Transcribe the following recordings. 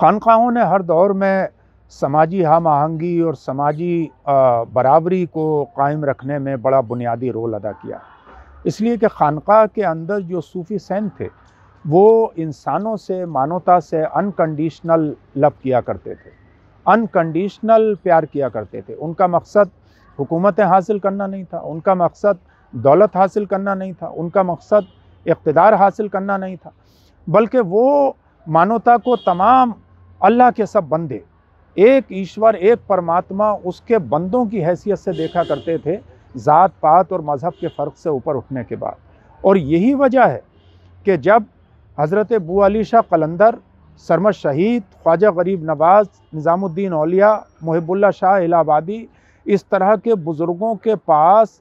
खानकाहों ने हर दौर में समाजी हम आहंगी और समाजी बराबरी को कायम रखने में बड़ा बुनियादी रोल अदा किया इसलिए कि खानका के अंदर जो सूफ़ी सैन थे वो इंसानों से मानवता से अनकंडीशनल लव किया करते थे अनकंडीशनल प्यार किया करते थे उनका मकसद हुकूमतें हासिल करना नहीं था उनका मकसद दौलत हासिल करना नहीं था उनका मकसद इकतदार हासिल करना नहीं था बल्कि वो मानवता को तमाम अल्लाह के सब बंदे एक ईश्वर एक परमात्मा उसके बंदों की हैसियत से देखा करते थे ज़ात पात और मज़हब के फ़र्क से ऊपर उठने के बाद और यही वजह है कि जब हज़रत बू अली शाह कलंदर सरमद शहीद ख्वाजा गरीब नवाज निज़ामुद्दीन अलिया महबुल्ला शाह इलाहाबादी इस तरह के बुज़ुर्गों के पास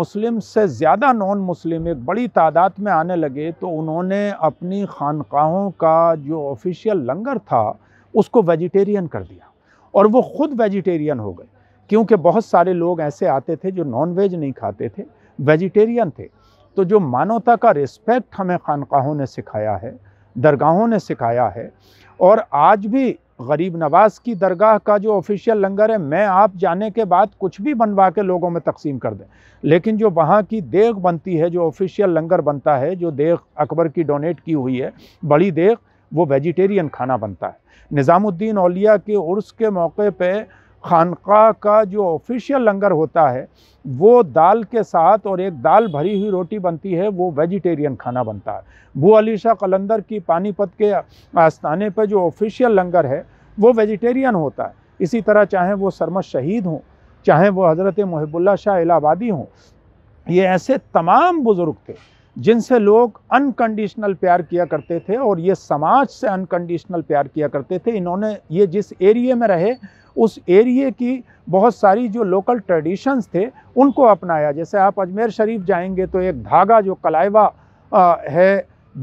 मुस्लिम से ज़्यादा नॉन मुस्लिम एक बड़ी तादाद में आने लगे तो उन्होंने अपनी खानकाहों का जो ऑफिशियल लंगर था उसको वेजिटेरियन कर दिया और वो खुद वेजिटेरियन हो गए क्योंकि बहुत सारे लोग ऐसे आते थे जो नॉन वेज नहीं खाते थे वेजिटेरियन थे तो जो मानवता का रिस्पेक्ट हमें खानकाहों ने सिखाया है दरगाहों ने सिखाया है और आज भी गरीब नवाज की दरगाह का जो ऑफिशियल लंगर है मैं आप जाने के बाद कुछ भी बनवा के लोगों में तकसीम कर दें लेकिन जो वहाँ की देख बनती है जो ऑफिशियल लंगर बनता है जो देख अकबर की डोनेट की हुई है बड़ी देख वो वेजिटेरियन खाना बनता है निज़ामुद्दीन अलिया के उर्स के मौके पर खानका का जो ऑफिशियल लंगर होता है वो दाल के साथ और एक दाल भरी हुई रोटी बनती है वो वेजिटेरियन खाना बनता है वो अली शाह कलंदर की पानीपत के आस्थाने पर जो ऑफिशियल लंगर है वो वेजिटेरियन होता है इसी तरह चाहे वो सरमद शहीद हों चाहे वो हज़रत महबुल्ला शाह इलाहाबादी हों ये ऐसे तमाम बुज़ुर्ग थे जिनसे लोग अनकंडीशनल प्यार किया करते थे और ये समाज से अनकंडीशनल प्यार किया करते थे इन्होंने ये जिस एरिए में रहे उस एरिए की बहुत सारी जो लोकल ट्रेडिशंस थे उनको अपनाया जैसे आप अजमेर शरीफ जाएंगे तो एक धागा जो कलाइवा है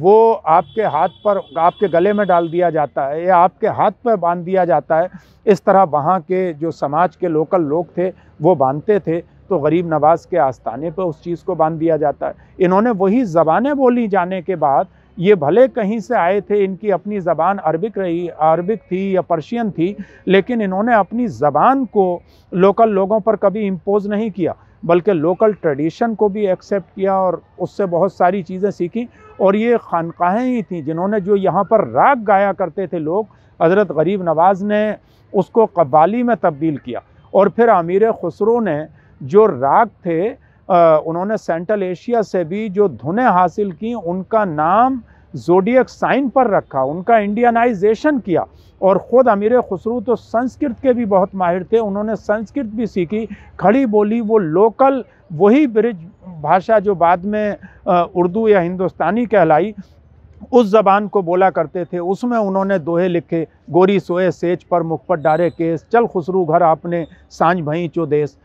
वो आपके हाथ पर आपके गले में डाल दिया जाता है या आपके हाथ पर बांध दिया जाता है इस तरह वहाँ के जो समाज के लोकल लोग थे वो बांधते थे तो गरीब नवाज के आस्थाने पर उस चीज़ को बांध दिया जाता है इन्होंने वही ज़बानें बोली जाने के बाद ये भले कहीं से आए थे इनकी अपनी ज़बान अरबिक रही अरबिक थी या पर्शियन थी लेकिन इन्होंने अपनी ज़बान को लोकल लोगों पर कभी इम्पोज़ नहीं किया बल्कि लोकल ट्रेडिशन को भी एक्सेप्ट किया और उससे बहुत सारी चीज़ें सीखी और ये खानकाहें ही थी जिन्होंने जो यहाँ पर राग गाया करते थे लोग हज़रत गरीब नवाज़ ने उसको कबाली में तब्दील किया और फिर आमिर खुसरो ने जो राग थे उन्होंने सेंट्रल एशिया से भी जो धुनें हासिल की उनका नाम जोडियक साइन पर रखा उनका इंडियनाइजेशन किया और ख़ुद अमीर खसरू तो संस्कृत के भी बहुत माहिर थे उन्होंने संस्कृत भी सीखी खड़ी बोली वो लोकल वही ब्रिज भाषा जो बाद में उर्दू या हिंदुस्तानी कहलाई उस जबान को बोला करते थे उसमें उन्होंने दोहे लिखे गोरी सोए सेज पर मुख पर डारे केस चल खुसरू घर आपने सांझ भई चो देश